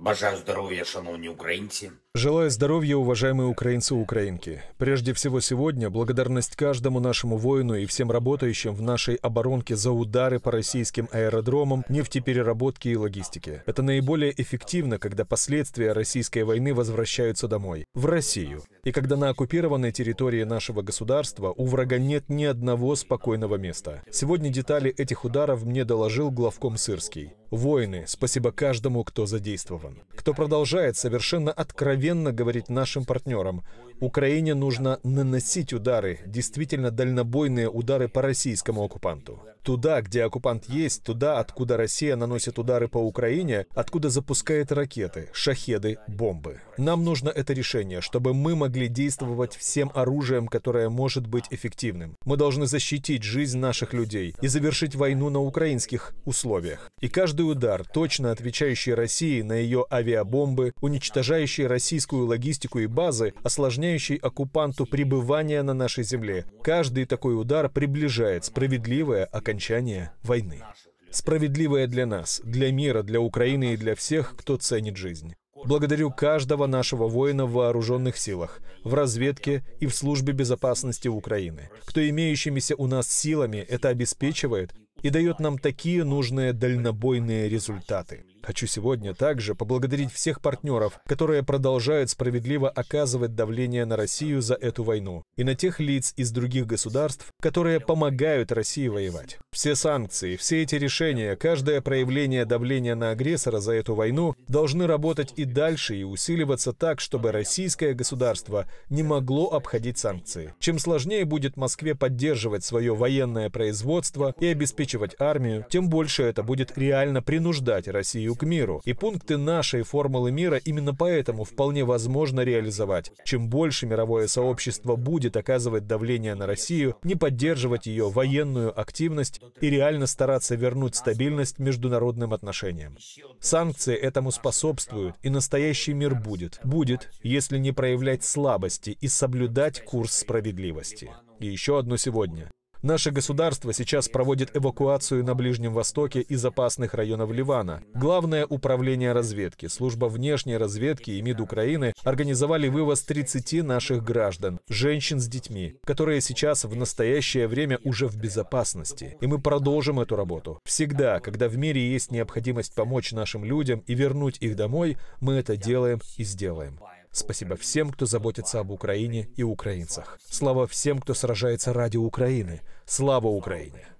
Бажаю здоровья, шановные украинцы. Желаю здоровья, уважаемые украинцы и украинки. Прежде всего сегодня благодарность каждому нашему воину и всем работающим в нашей оборонке за удары по российским аэродромам, нефтепереработке и логистике. Это наиболее эффективно, когда последствия российской войны возвращаются домой, в Россию. И когда на оккупированной территории нашего государства у врага нет ни одного спокойного места. Сегодня детали этих ударов мне доложил главком Сырский. Воины, спасибо каждому, кто задействован, кто продолжает совершенно откровенно говорить нашим партнерам, Украине нужно наносить удары, действительно дальнобойные удары по российскому оккупанту. Туда, где оккупант есть, туда, откуда Россия наносит удары по Украине, откуда запускает ракеты, шахеды, бомбы. Нам нужно это решение, чтобы мы могли действовать всем оружием, которое может быть эффективным. Мы должны защитить жизнь наших людей и завершить войну на украинских условиях. И каждый удар, точно отвечающий России на ее авиабомбы, уничтожающий российскую логистику и базы, осложняет причиняющий оккупанту пребывания на нашей земле. Каждый такой удар приближает справедливое окончание войны. Справедливое для нас, для мира, для Украины и для всех, кто ценит жизнь. Благодарю каждого нашего воина в вооруженных силах, в разведке и в службе безопасности Украины, кто имеющимися у нас силами это обеспечивает и дает нам такие нужные дальнобойные результаты. Хочу сегодня также поблагодарить всех партнеров, которые продолжают справедливо оказывать давление на Россию за эту войну, и на тех лиц из других государств, которые помогают России воевать. Все санкции, все эти решения, каждое проявление давления на агрессора за эту войну должны работать и дальше и усиливаться так, чтобы российское государство не могло обходить санкции. Чем сложнее будет Москве поддерживать свое военное производство и обеспечивать армию, тем больше это будет реально принуждать Россию к миру. И пункты нашей формулы мира именно поэтому вполне возможно реализовать. Чем больше мировое сообщество будет оказывать давление на Россию, не поддерживать ее военную активность и реально стараться вернуть стабильность международным отношениям. Санкции этому способствуют, и настоящий мир будет. Будет, если не проявлять слабости и соблюдать курс справедливости. И еще одно сегодня. Наше государство сейчас проводит эвакуацию на Ближнем Востоке из опасных районов Ливана. Главное управление разведки, служба внешней разведки и МИД Украины организовали вывоз 30 наших граждан, женщин с детьми, которые сейчас в настоящее время уже в безопасности. И мы продолжим эту работу. Всегда, когда в мире есть необходимость помочь нашим людям и вернуть их домой, мы это делаем и сделаем. Спасибо всем, кто заботится об Украине и украинцах. Слава всем, кто сражается ради Украины. Слава Украине!